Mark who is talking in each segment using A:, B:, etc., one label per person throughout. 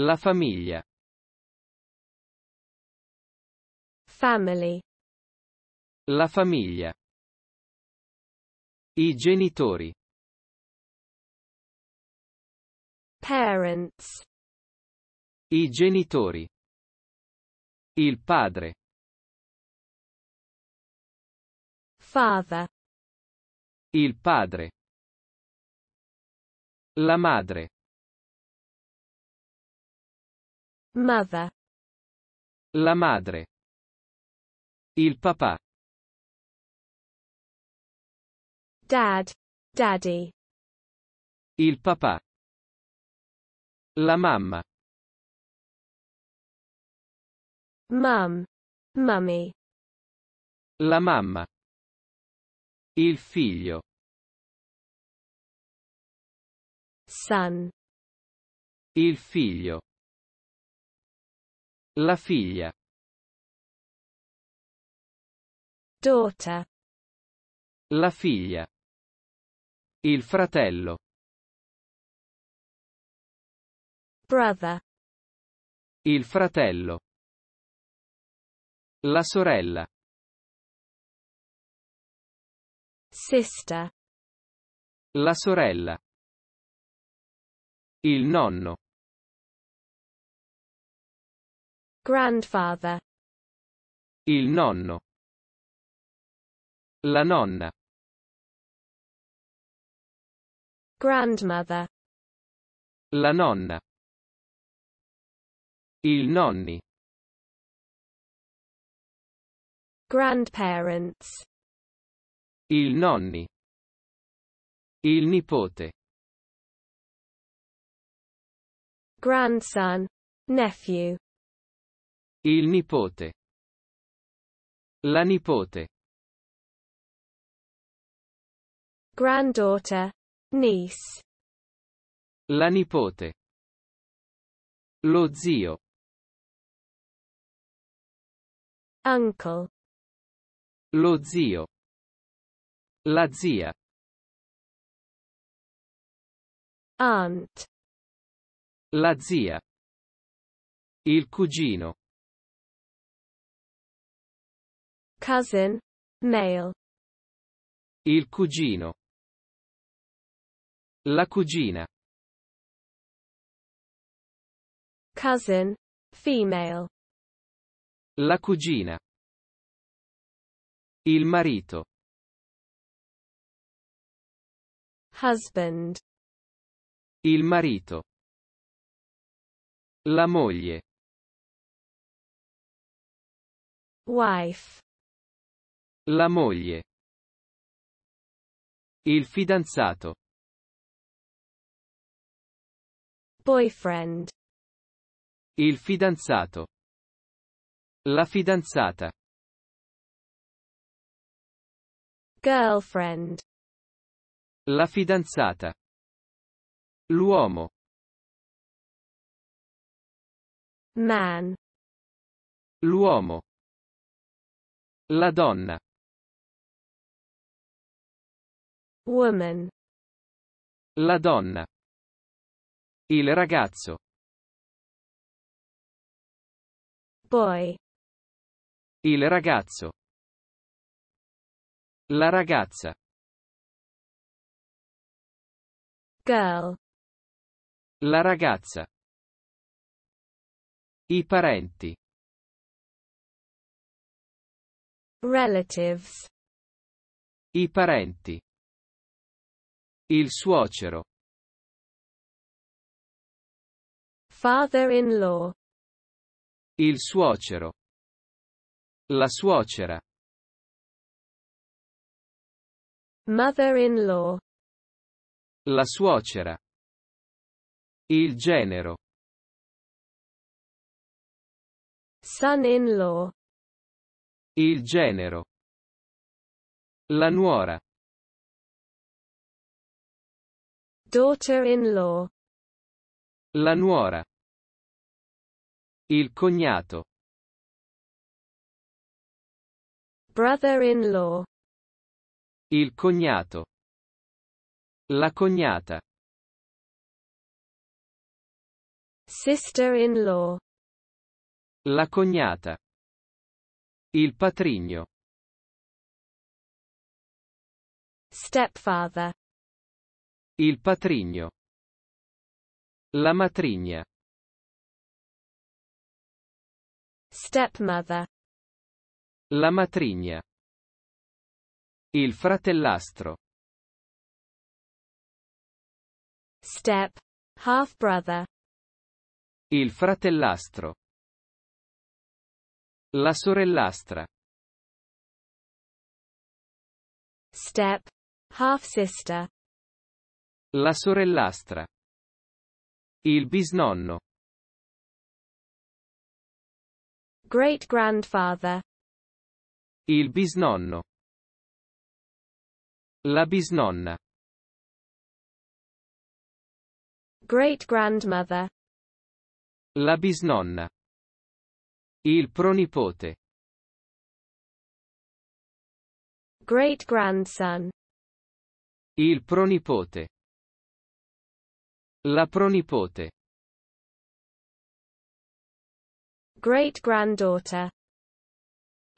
A: La famiglia. Family. La famiglia. I genitori. Parents. I genitori. Il padre. Father. Il padre. La madre. Mother. La madre. Il papà. Dad. Daddy. Il papà. La mamma. Mum. Mummy. La mamma. Il figlio. Son. Il figlio. La figlia. Daughter. La figlia. Il fratello. Brother. Il fratello. La sorella. Sister. La sorella. Il nonno. Grandfather. Il nonno. La nonna. Grandmother. La nonna. Il nonni. Grandparents. Il nonni. Il nipote. Grandson. Nephew. Il nipote. La nipote. Granddaughter. Niece. La nipote. Lo zio. Uncle. Lo zio. La zia. Aunt. La zia. Il cugino. cousin, male. Il cugino. La cugina. Cousin, female. La cugina. Il marito. Husband. Il marito. La moglie. Wife. La moglie. Il fidanzato. Boyfriend. Il fidanzato. La fidanzata. Girlfriend. La fidanzata. L'uomo. Man. L'uomo. La donna. Woman. La donna. Il ragazzo. Boy. Il ragazzo. La ragazza. Girl. La ragazza. I parenti. Relatives. I parenti. Il suocero. Father-in-law. Il suocero. La suocera. Mother-in-law. La suocera. Il genero. Son-in-law. Il genero. La nuora. Daughter-in-law. La nuora. Il cognato. Brother-in-law. Il cognato. La cognata. Sister-in-law. La cognata. Il patrigno. Stepfather. Il patrigno. La matrigna. Stepmother. La matrigna. Il fratellastro. Step. Half brother. Il fratellastro. La sorellastra. Step. Half sister. La sorellastra. Il bisnonno. Great grandfather. Il bisnonno. La bisnonna. Great grandmother. La bisnonna. Il pronipote. Great grandson. Il pronipote. La pronipote. Great granddaughter.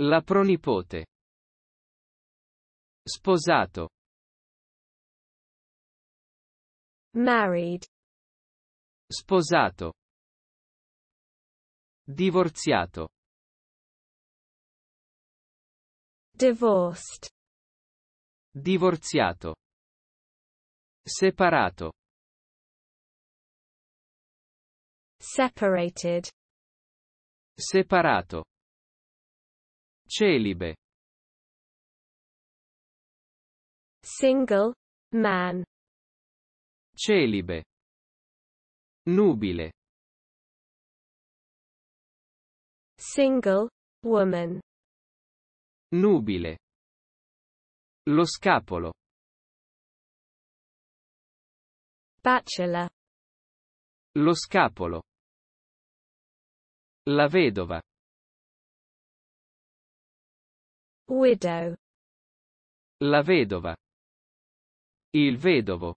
A: La pronipote. Sposato. Married. Sposato. Divorziato. Divorced. Divorziato. Separato. Separated. Separato. Celibe. Single. Man. Celibe. Nubile. Single. Woman. Nubile. Lo scapolo. Bachelor. Lo scapolo. La vedova. Widow. La vedova. Il vedovo.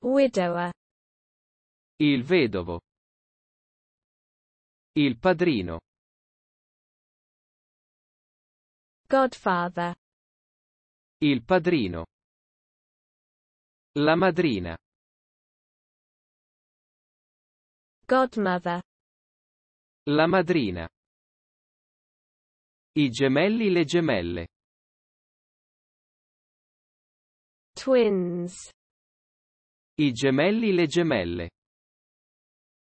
A: Widower. Il vedovo. Il padrino. Godfather. Il padrino. La madrina. Godmother. La madrina. I gemelli le gemelle. Twins. I gemelli le gemelle.